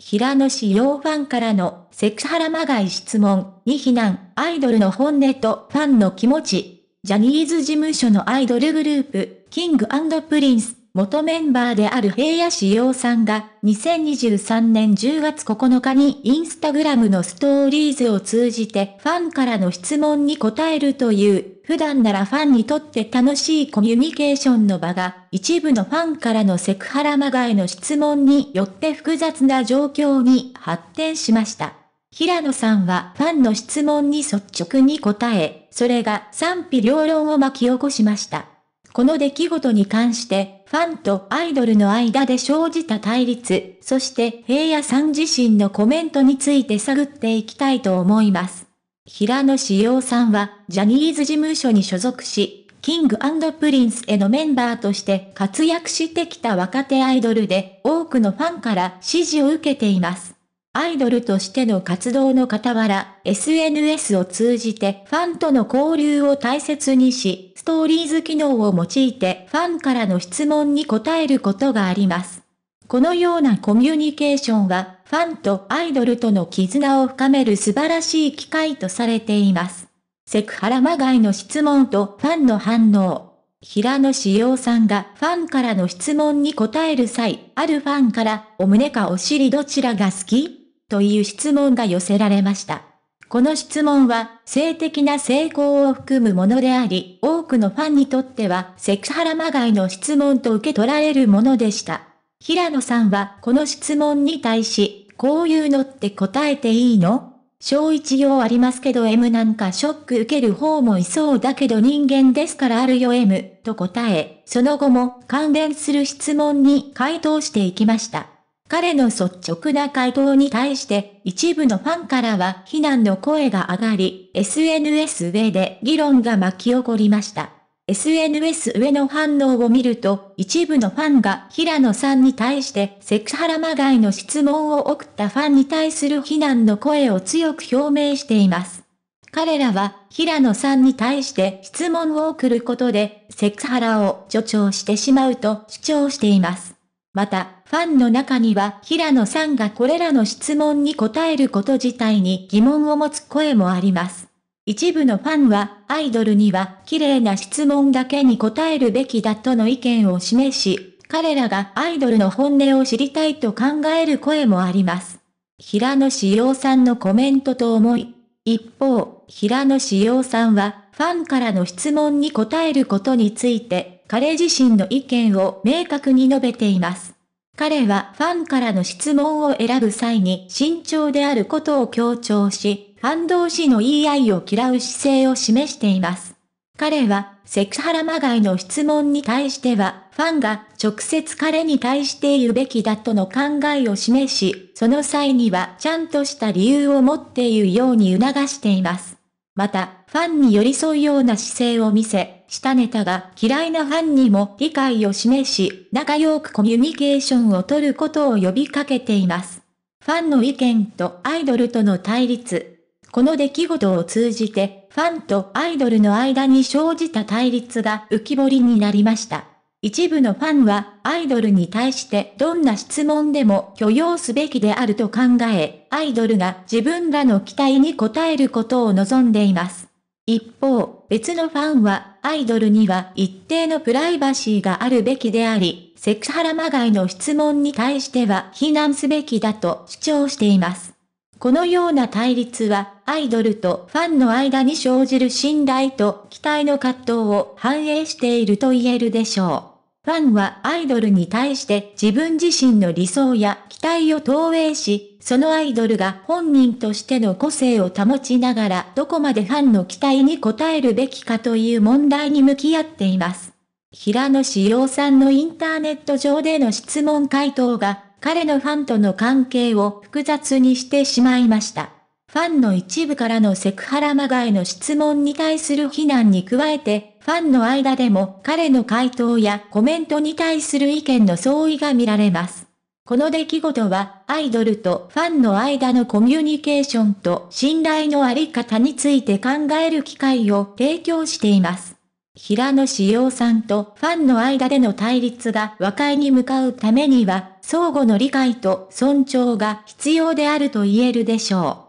平野紫耀ファンからのセクハラまがい質問に非難、アイドルの本音とファンの気持ち。ジャニーズ事務所のアイドルグループ、キングプリンス元メンバーである平野志陽さんが、2023年10月9日にインスタグラムのストーリーズを通じてファンからの質問に答えるという、普段ならファンにとって楽しいコミュニケーションの場が、一部のファンからのセクハラまがいの質問によって複雑な状況に発展しました。平野さんはファンの質問に率直に答え、それが賛否両論を巻き起こしました。この出来事に関して、ファンとアイドルの間で生じた対立、そして平野さん自身のコメントについて探っていきたいと思います。平野志陽さんは、ジャニーズ事務所に所属し、キングプリンスへのメンバーとして活躍してきた若手アイドルで、多くのファンから支持を受けています。アイドルとしての活動の傍ら、SNS を通じてファンとの交流を大切にし、ストーリーズ機能を用いてファンからの質問に答えることがあります。このようなコミュニケーションは、ファンとアイドルとの絆を深める素晴らしい機会とされています。セクハラまがいの質問とファンの反応。平野志陽さんがファンからの質問に答える際、あるファンから、お胸かお尻どちらが好きという質問が寄せられました。この質問は、性的な成功を含むものであり、多くのファンにとっては、セクハラまがいの質問と受け取られるものでした。平野さんは、この質問に対し、こういうのって答えていいの小一用ありますけど M なんかショック受ける方もいそうだけど人間ですからあるよ M と答え、その後も関連する質問に回答していきました。彼の率直な回答に対して一部のファンからは非難の声が上がり、SNS 上で議論が巻き起こりました。SNS 上の反応を見ると、一部のファンが平野さんに対してセクハラまがいの質問を送ったファンに対する非難の声を強く表明しています。彼らは平野さんに対して質問を送ることでセクハラを助長してしまうと主張しています。また、ファンの中には平野さんがこれらの質問に答えること自体に疑問を持つ声もあります。一部のファンは、アイドルには、綺麗な質問だけに答えるべきだとの意見を示し、彼らがアイドルの本音を知りたいと考える声もあります。平野志陽さんのコメントと思い。一方、平野志陽さんは、ファンからの質問に答えることについて、彼自身の意見を明確に述べています。彼はファンからの質問を選ぶ際に慎重であることを強調し、ファン同士の言い合いを嫌う姿勢を示しています。彼は、セクハラまがいの質問に対しては、ファンが直接彼に対して言うべきだとの考えを示し、その際にはちゃんとした理由を持って言うように促しています。また、ファンに寄り添うような姿勢を見せ、下ネタが嫌いなファンにも理解を示し、仲良くコミュニケーションをとることを呼びかけています。ファンの意見とアイドルとの対立。この出来事を通じて、ファンとアイドルの間に生じた対立が浮き彫りになりました。一部のファンはアイドルに対してどんな質問でも許容すべきであると考え、アイドルが自分らの期待に応えることを望んでいます。一方、別のファンはアイドルには一定のプライバシーがあるべきであり、セクハラまがいの質問に対しては非難すべきだと主張しています。このような対立は、アイドルとファンの間に生じる信頼と期待の葛藤を反映していると言えるでしょう。ファンはアイドルに対して自分自身の理想や期待を投影し、そのアイドルが本人としての個性を保ちながらどこまでファンの期待に応えるべきかという問題に向き合っています。平野志陽さんのインターネット上での質問回答が彼のファンとの関係を複雑にしてしまいました。ファンの一部からのセクハラまがいの質問に対する非難に加えて、ファンの間でも彼の回答やコメントに対する意見の相違が見られます。この出来事は、アイドルとファンの間のコミュニケーションと信頼のあり方について考える機会を提供しています。平野志陽さんとファンの間での対立が和解に向かうためには、相互の理解と尊重が必要であると言えるでしょう。